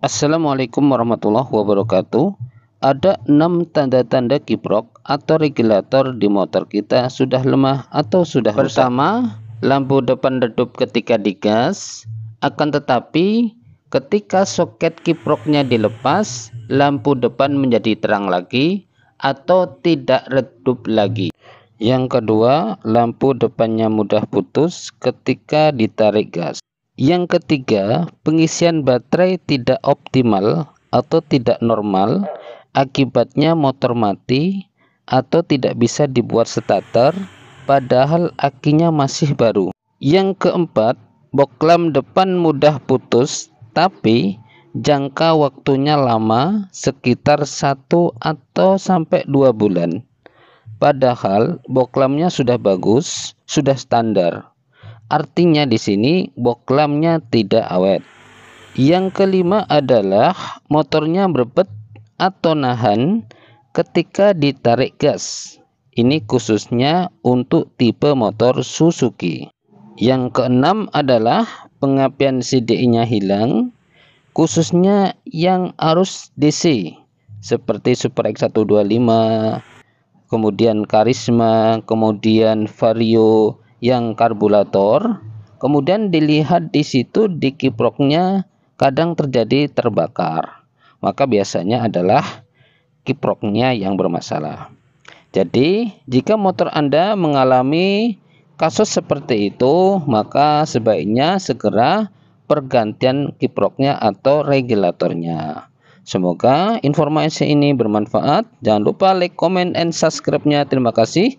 Assalamualaikum warahmatullahi wabarakatuh. Ada enam tanda-tanda kiprok atau regulator di motor kita sudah lemah atau sudah rusak. Pertama, lampu depan redup ketika digas, akan tetapi ketika soket kiproknya dilepas, lampu depan menjadi terang lagi atau tidak redup lagi. Yang kedua, lampu depannya mudah putus ketika ditarik gas. Yang ketiga, pengisian baterai tidak optimal atau tidak normal, akibatnya motor mati atau tidak bisa dibuat starter padahal akinya masih baru. Yang keempat, boklam depan mudah putus tapi jangka waktunya lama sekitar 1 atau sampai 2 bulan. Padahal boklamnya sudah bagus, sudah standar. Artinya di sini boklamnya tidak awet. Yang kelima adalah motornya berpet atau nahan ketika ditarik gas. Ini khususnya untuk tipe motor Suzuki. Yang keenam adalah pengapian CDI-nya hilang, khususnya yang arus DC seperti Super X125, kemudian Karisma, kemudian Vario, yang karburator, kemudian dilihat di situ di kiproknya kadang terjadi terbakar. Maka biasanya adalah kiproknya yang bermasalah. Jadi, jika motor Anda mengalami kasus seperti itu, maka sebaiknya segera pergantian kiproknya atau regulatornya. Semoga informasi ini bermanfaat. Jangan lupa like, comment, and subscribe-nya. Terima kasih.